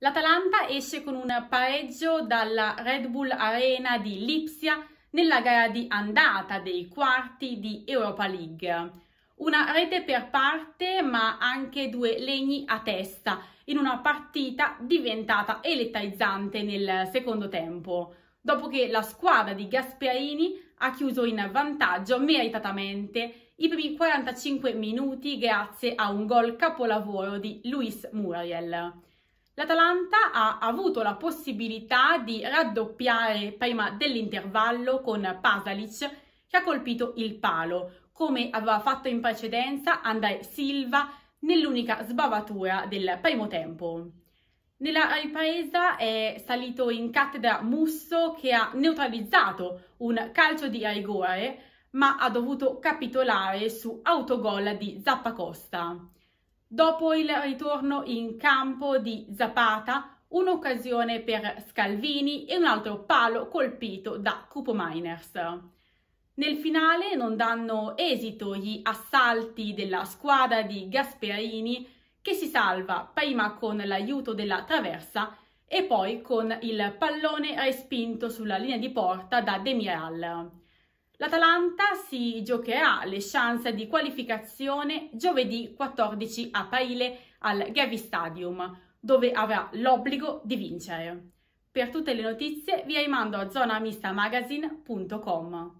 L'Atalanta esce con un pareggio dalla Red Bull Arena di Lipsia nella gara di andata dei quarti di Europa League. Una rete per parte ma anche due legni a testa in una partita diventata elettrizzante nel secondo tempo dopo che la squadra di Gasperini ha chiuso in vantaggio meritatamente i primi 45 minuti grazie a un gol capolavoro di Luis Muriel. L'Atalanta ha avuto la possibilità di raddoppiare prima dell'intervallo con Pasalic che ha colpito il palo, come aveva fatto in precedenza André Silva nell'unica sbavatura del primo tempo. Nella ripresa eh, è salito in cattedra Musso che ha neutralizzato un calcio di rigore ma ha dovuto capitolare su autogol di Zappacosta. Dopo il ritorno in campo di Zapata, un'occasione per Scalvini e un altro palo colpito da Cupo Miners. Nel finale non danno esito gli assalti della squadra di Gasperini che si salva prima con l'aiuto della traversa e poi con il pallone respinto sulla linea di porta da Demiral. L'Atalanta si giocherà le chance di qualificazione giovedì 14 aprile al Gavi Stadium, dove avrà l'obbligo di vincere. Per tutte le notizie vi rimando a zonamistamagazine.com.